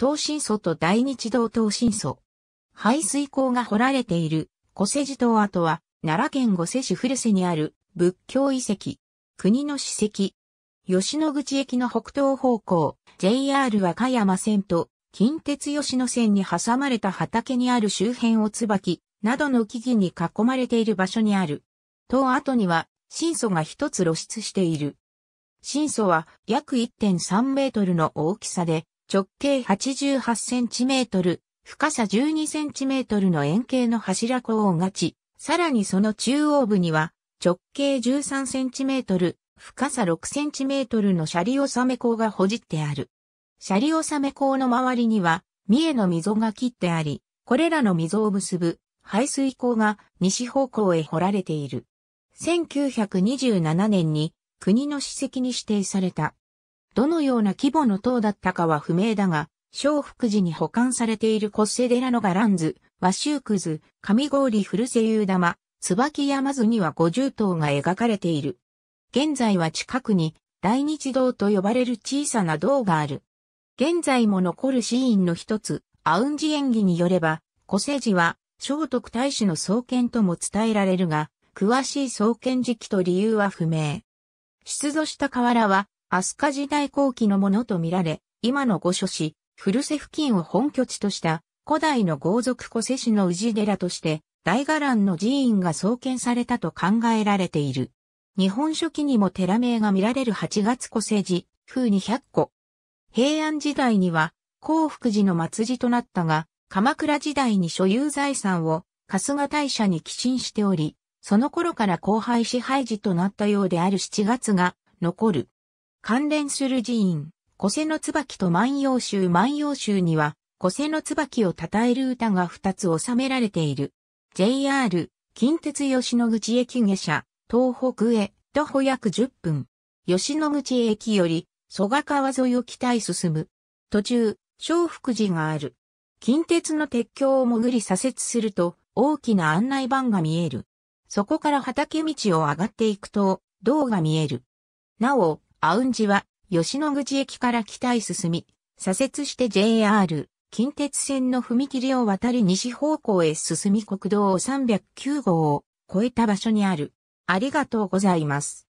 東新祖と大日堂東新祖。排水溝が掘られている、古世寺島跡は、奈良県五世市古瀬にある、仏教遺跡、国の史跡。吉野口駅の北東方向、JR 和歌山線と、近鉄吉野線に挟まれた畑にある周辺を椿、などの木々に囲まれている場所にある。島跡には、新祖が一つ露出している。新祖は約1.3メートルの大きさで、直径 88cm、深さ 12cm の円形の柱庫をがち、さらにその中央部には、直径 13cm、深さ 6cm のシャリ納め鋼がほじってある。シャリ納め鋼の周りには、三重の溝が切ってあり、これらの溝を結ぶ排水溝が西方向へ掘られている。1927年に国の史跡に指定された。どのような規模の塔だったかは不明だが、小福寺に保管されているコッセデラのガランズ、和州クズ、上郡古瀬湯玉、椿山津には五重塔が描かれている。現在は近くに大日堂と呼ばれる小さな堂がある。現在も残るシーンの一つ、アウンジ演技によれば、古世寺は聖徳太子の創建とも伝えられるが、詳しい創建時期と理由は不明。出土した瓦は飛鳥時代後期のものとみられ、今の御所市、古瀬付近を本拠地とした古代の豪族古瀬市の氏寺として大伽藍の寺院が創建されたと考えられている。日本書紀にも寺名が見られる8月古瀬寺、風200個。平安時代には幸福寺の末寺となったが、鎌倉時代に所有財産を春日大社に寄進しており、その頃から後輩支配寺となったようである7月が残る。関連する寺院、古瀬の椿と万葉集万葉集には、古瀬の椿を称える歌が二つ収められている。JR、近鉄吉野口駅下車、東北へ、徒歩約10分。吉野口駅より、蘇我川沿いを北へ進む。途中、小福寺がある。近鉄の鉄橋を潜り左折すると、大きな案内板が見える。そこから畑道を上がっていくと、道が見える。なお、アウンジは、吉野口駅から北へ進み、左折して JR、近鉄線の踏切を渡り西方向へ進み国道309号を越えた場所にある。ありがとうございます。